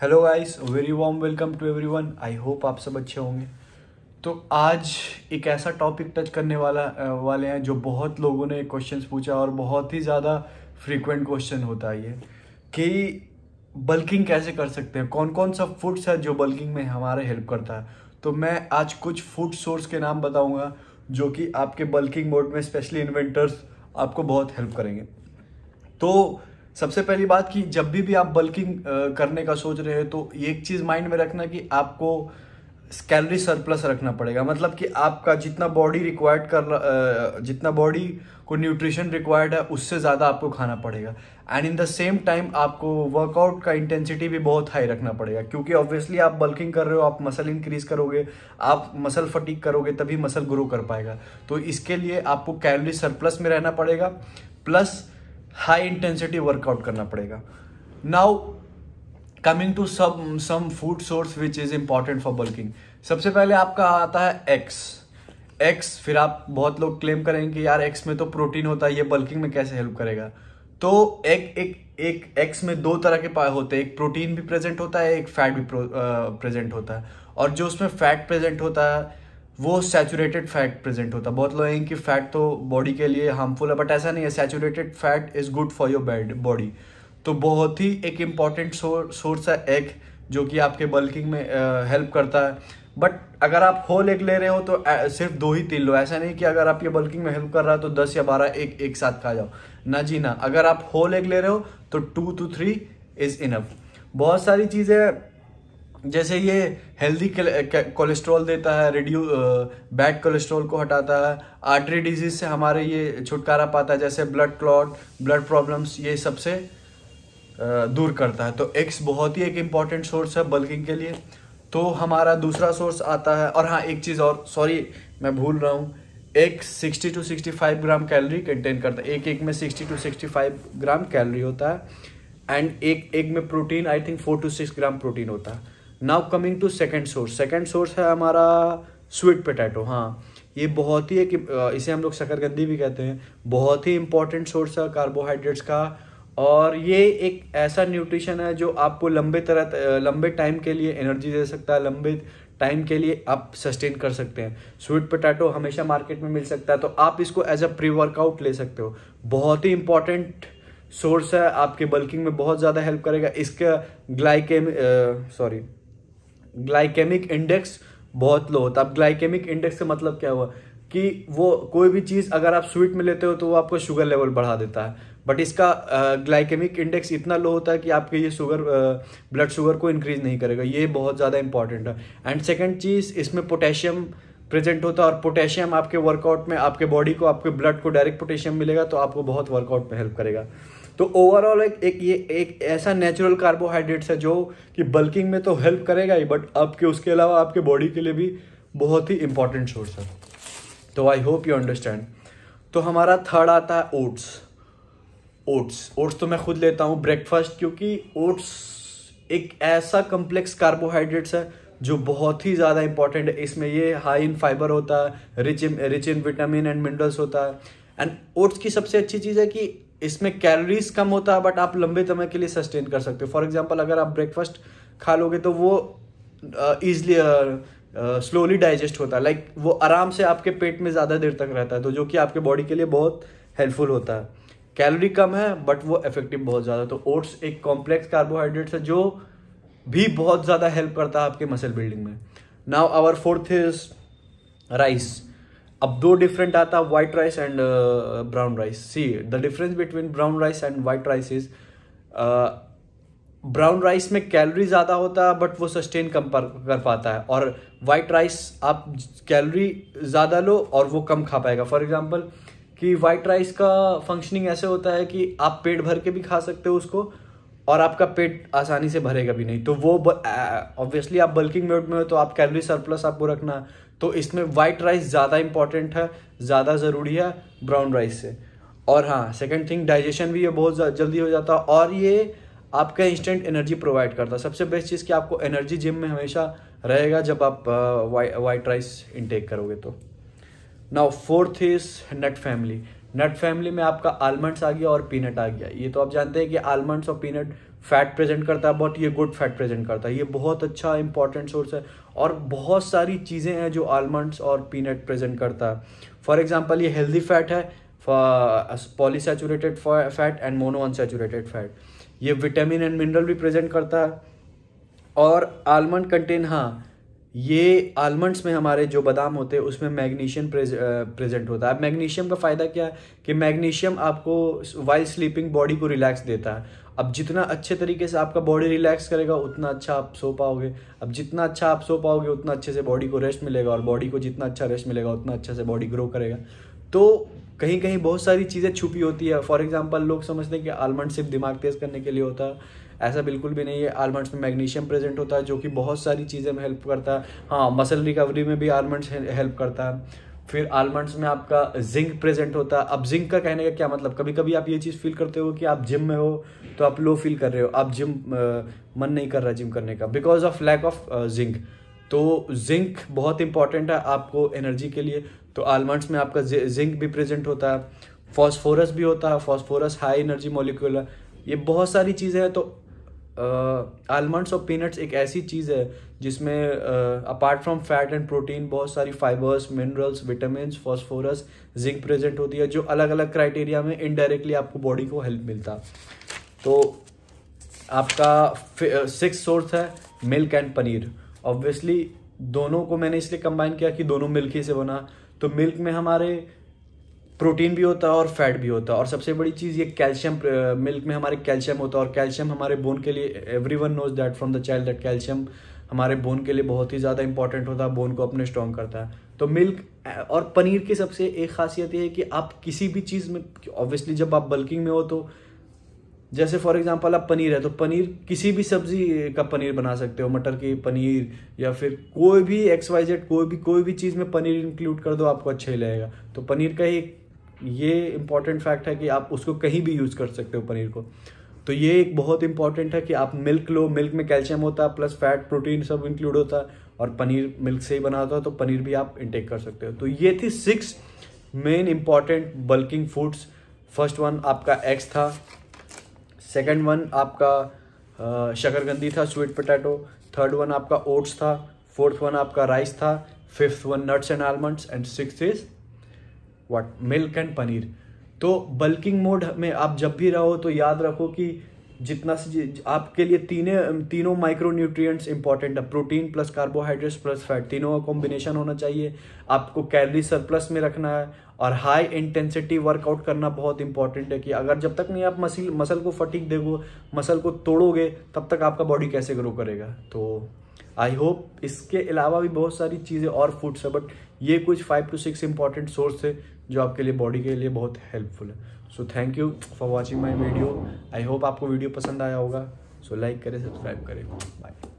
hello guys very warm welcome to everyone I hope आप सब अच्छे होंगे तो आज एक ऐसा टॉपिक टच करने वाला वाले हैं जो बहुत लोगों ने क्वेश्चंस पूछा और बहुत ही ज़्यादा फ्रीक्वेंट क्वेश्चन होता है ये कि बल्किंग कैसे कर सकते हैं कौन कौन सा फूड्स है जो बल्किंग में हमारे हेल्प करता है तो मैं आज कुछ फूड सोर्स के नाम बताऊँगा जो कि आपके बल्किंग मोड में स्पेशली इन्वेंटर्स आपको बहुत हेल्प करेंगे तो सबसे पहली बात कि जब भी भी आप बल्किंग करने का सोच रहे हो तो ये एक चीज़ माइंड में रखना कि आपको कैलोरी सरप्लस रखना पड़ेगा मतलब कि आपका जितना बॉडी रिक्वायर्ड कर जितना बॉडी को न्यूट्रिशन रिक्वायर्ड है उससे ज़्यादा आपको खाना पड़ेगा and in the same time आपको वर्कआउट का इंटेंसिटी भी बहुत हाई रखना पड़ेगा क्योंकि ऑब्वियसली आप बल्किंग कर रहे हो आप मसल इंक्रीज करोगे आप मसल फटीक करोगे तभी मसल ग्रो कर पाएगा तो इसके लिए आपको कैलोरी सरप्लस में रहना पड़ेगा प्लस हाई इंटेंसिटी वर्कआउट करना पड़ेगा now coming to some some food source which is important for bulking सबसे पहले आपका आता है एग्स एग्स फिर आप बहुत लोग क्लेम करेंगे कि यार एग्स में तो प्रोटीन होता है ये बल्किंग में कैसे हेल्प करेगा तो एक एक एक एग्स में दो तरह के होते हैं एक प्रोटीन भी प्रेजेंट होता है एक फैट भी प्रेजेंट होता है और जो उसमें फैट प्रेजेंट होता है वो सैचुरेटेड फैट प्रेजेंट होता है बहुत लोग हैं कि फैट तो बॉडी के लिए हार्मफुल है बट ऐसा नहीं है saturated fat is good for your bad body तो बहुत ही एक इम्पॉर्टेंट सोर्स है एग जो कि आपके बल्किंग में हेल्प करता है बट अगर आप होल एग ले रहे हो तो सिर्फ दो ही तीन लो ऐसा नहीं कि अगर आप ये बल्किंग में हेल्प कर रहा है तो दस या बारह एक एक साथ खा जाओ ना जी ना अगर आप होल एग ले रहे हो तो two two three is enough बहुत सारी चीज़ें जैसे ये हेल्दी कोलेस्ट्रॉल देता है रिड्यू बैड कोलेस्ट्रॉल को हटाता है आर्टरी डिजीज से हमारे ये छुटकारा पाता है जैसे ब्लड क्लॉट ब्लड प्रॉब्लम्स ये सबसे दूर करता है तो एक्स बहुत ही एक इम्पॉर्टेंट सोर्स है बल्किंग के लिए तो हमारा दूसरा सोर्स आता है और हाँ एक चीज़ और सॉरी मैं भूल रहा हूँ एक sixty two five gram calorie contain करता है एक एक में sixty two five gram calorie होता है एंड एक एक में protein I think four two six gram protein होता है now coming to second source second source है हमारा स्वीट पोटैटो हाँ ये बहुत ही एक इसे हम लोग शकरकंदी भी कहते हैं बहुत ही इंपॉर्टेंट सोर्स है कार्बोहाइड्रेट्स का और ये एक ऐसा न्यूट्रिशन है जो आपको लंबे तरह लंबे टाइम के लिए एनर्जी दे सकता है लंबे टाइम के लिए आप सस्टेन कर सकते हैं स्वीट पोटैटो हमेशा मार्केट में मिल सकता है तो आप इसको एज अ प्री वर्कआउट ले सकते हो बहुत ही इंपॉर्टेंट सोर्स है आपके बल्किंग में बहुत ज़्यादा हेल्प करेगा इसका ग्लाइकेम सॉरी ग्लाइकेमिक इंडेक्स बहुत लो होता है अब ग्लाइकेमिक इंडेक्स का मतलब क्या हुआ कि वो कोई भी चीज़ अगर आप स्वीट में लेते हो तो वो आपको शुगर लेवल बढ़ा देता है बट इसका ग्लाइकेमिक इंडेक्स इतना लो होता है कि आपके ये शुगर ब्लड शुगर को इंक्रीज नहीं करेगा ये बहुत ज़्यादा इंपॉर्टेंट है एंड सेकेंड चीज़ इसमें पोटेशियम प्रेजेंट होता है और पोटेशियम आपके वर्कआउट में आपके बॉडी को आपके ब्लड को डायरेक्ट पोटेशियम मिलेगा तो आपको बहुत वर्कआउट में हेल्प करेगा तो ओवरऑल एक एक ये एक ऐसा नेचुरल कार्बोहाइड्रेट्स है जो कि बल्किंग में तो हेल्प करेगा ही बट आपके उसके अलावा आपके बॉडी के लिए भी बहुत ही इंपॉर्टेंट सोर्स है तो आई होप यू अंडरस्टैंड तो हमारा थर्ड आता है ओट्स ओट्स ओट्स तो मैं खुद लेता हूँ ब्रेकफास्ट क्योंकि ओट्स एक ऐसा कम्प्लेक्स कार्बोहाइड्रेट्स है जो बहुत ही ज़्यादा इंपॉर्टेंट है इसमें ये हाई इन फाइबर होता है rich in rich in vitamin and minerals होता है एंड ओट्स की सबसे अच्छी चीज़ है कि इसमें कैलोरीज कम होता है बट आप लंबे समय के लिए सस्टेन कर सकते हो फॉर एग्जाम्पल अगर आप ब्रेकफास्ट खा लोगे तो वो ईजली स्लोली डाइजेस्ट होता है लाइक like, वो आराम से आपके पेट में ज़्यादा देर तक रहता है तो जो कि आपके बॉडी के लिए बहुत हेल्पफुल होता है कैलोरी कम है बट वो इफेक्टिव बहुत ज़्यादा तो ओट्स एक कॉम्प्लेक्स कार्बोहाइड्रेट्स है जो भी बहुत ज़्यादा हेल्प करता है आपके मसल बिल्डिंग में now our fourth is rice अब दो डिफरेंट आता है white rice and brown rice see the difference between brown rice and white rice is brown rice में कैलोरी ज़्यादा होता है बट वो सस्टेन कम पर कर पाता है और वाइट राइस आप कैलोरी ज़्यादा लो और वो कम खा पाएगा फॉर एग्जाम्पल कि वाइट राइस का फंक्शनिंग ऐसे होता है कि आप पेट भर के भी खा सकते हो उसको और आपका पेट आसानी से भरेगा भी नहीं तो वो ऑब्वियसली आप बल्किंग मोड में हो तो आप कैलोरी सरप्लस आपको रखना तो इसमें वाइट राइस ज़्यादा इंपॉर्टेंट है ज़्यादा ज़रूरी है ब्राउन राइस से और हाँ सेकेंड थिंग डाइजेशन भी ये बहुत जल्दी हो जाता है और ये आपका इंस्टेंट एनर्जी प्रोवाइड करता है सबसे बेस्ट चीज़ कि आपको एनर्जी जिम में हमेशा रहेगा जब आप वाइट राइस इनटेक करोगे तो now fourth is nut family nut family में आपका आलमंड्स आ गया और पीनट आ गया ये तो आप जानते हैं कि आलमंड्स और पीनट फैट प्रेजेंट करता है बट ये गुड फैट प्रेजेंट करता है ये बहुत अच्छा इंपॉर्टेंट सोर्स है और बहुत सारी चीज़ें हैं जो आलमंड्स और पीनट प्रेजेंट करता है फॉर एग्जाम्पल ये हेल्दी फैट है polysaturated fat and mono saturated fat ये विटामिन एंड मिनरल भी प्रेजेंट करता है और आलमंड कंटेन हाँ ये आलमंड्स में हमारे जो बादाम होते हैं उसमें मैग्नीशियम प्रेजेंट होता है अब मैग्नीशियम का फ़ायदा क्या है कि मैग्नीशियम आपको वाइल्ड स्लीपिंग बॉडी को रिलैक्स देता है अब जितना अच्छे तरीके से आपका बॉडी रिलैक्स करेगा उतना अच्छा आप सो पाओगे अब जितना अच्छा आप सो पाओगे उतना अच्छे से बॉडी को रेस्ट मिलेगा और बॉडी को जितना अच्छा रेस्ट मिलेगा उतना अच्छा से बॉडी ग्रो करेगा तो कहीं कहीं बहुत सारी चीज़ें छुपी होती है फॉर एग्जाम्पल लोग समझते हैं कि आलमंड सिर्फ दिमाग तेज़ करने के लिए होता है ऐसा बिल्कुल भी नहीं है आलमंड्स में मैग्नीशियम प्रेजेंट होता है जो कि बहुत सारी चीज़ें में हेल्प करता है हाँ मसल रिकवरी में भी आलमंड्स हेल्प करता है फिर आलमंड्स में आपका जिंक प्रेजेंट होता है अब जिंक का कहने का क्या मतलब कभी कभी आप ये चीज़ फील करते हो कि आप जिम में हो तो आप लो फील कर रहे हो आप जिम मन नहीं कर रहा जिम करने का because of lack of zinc तो जिंक बहुत इंपॉर्टेंट है आपको एनर्जी के लिए तो आलमंड्स में आपका जिंक भी प्रेजेंट होता है फॉस्फोरस भी होता है फॉस्फोरस हाई एनर्जी मॉलिक्यूल है ये बहुत सारी चीज़ें हैं तो आलमंड्स और पीनट्स एक ऐसी चीज़ है जिसमें apart from fat and protein बहुत सारी fibers minerals vitamin phosphorus zinc present होती है जो अलग अलग क्राइटेरिया में इनडायरेक्टली आपको बॉडी को हेल्प मिलता तो आपका सिक्स सोर्स है मिल्क एंड पनीर ऑब्वियसली दोनों को मैंने इसलिए कंबाइन किया कि दोनों मिल्क ही से बना तो मिल्क में हमारे प्रोटीन भी होता है और फैट भी होता है और सबसे बड़ी चीज़ ये कैल्शियम मिल्क में हमारे कैल्शियम होता है और कैल्शियम हमारे बोन के लिए every one knows that from the child that calcium हमारे बोन के लिए बहुत ही ज़्यादा इंपॉर्टेंट होता है बोन को अपने स्ट्रॉन्ग करता है तो मिल्क और पनीर की सबसे एक खासियत ये है कि आप किसी भी चीज़ में ऑब्वियसली जब आप बल्किंग में हो तो जैसे फॉर एग्जांपल आप पनीर है तो पनीर किसी भी सब्जी का पनीर बना सकते हो मटर की पनीर या फिर कोई भी एक्स वाई जेड कोई भी कोई भी चीज़ में पनीर इंक्लूड कर दो आपको अच्छा ही लगेगा तो पनीर का ही ये इम्पॉर्टेंट फैक्ट है कि आप उसको कहीं भी यूज़ कर सकते हो पनीर को तो ये एक बहुत इंपॉर्टेंट है कि आप मिल्क लो मिल्क में कैल्शियम होता है प्लस फैट प्रोटीन सब इंक्लूड होता है और पनीर मिल्क से ही बना होता है तो पनीर भी आप इंटेक कर सकते हो तो ये थी six main important bulking foods first one आपका एग्स था सेकेंड वन आपका शकरकंदी था स्वीट पोटैटो थर्ड वन आपका ओट्स था फोर्थ वन आपका राइस था fifth one nuts and almonds and six is what milk and paneer तो बल्किंग मोड में आप जब भी रहो तो याद रखो कि जितना से आपके लिए तीन तीनों माइक्रो न्यूट्रियट्स इंपॉर्टेंट है protein plus carbohydrates plus fat तीनों का कॉम्बिनेशन होना चाहिए आपको कैलरी सरप्लस में रखना है और हाई इंटेंसिटी वर्कआउट करना बहुत इंपॉर्टेंट है कि अगर जब तक नहीं आप मसल मसल को फटीक देगो मसल को तोड़ोगे तब तक आपका बॉडी कैसे ग्रो करेगा तो आई होप इसके अलावा भी बहुत सारी चीज़ें और फूड्स है बट ये कुछ five to six important source है जो आपके लिए बॉडी के लिए बहुत हेल्पफुल है so thank you for watching my video I hope आपको वीडियो पसंद आया होगा सो लाइक करें सब्सक्राइब करें बाय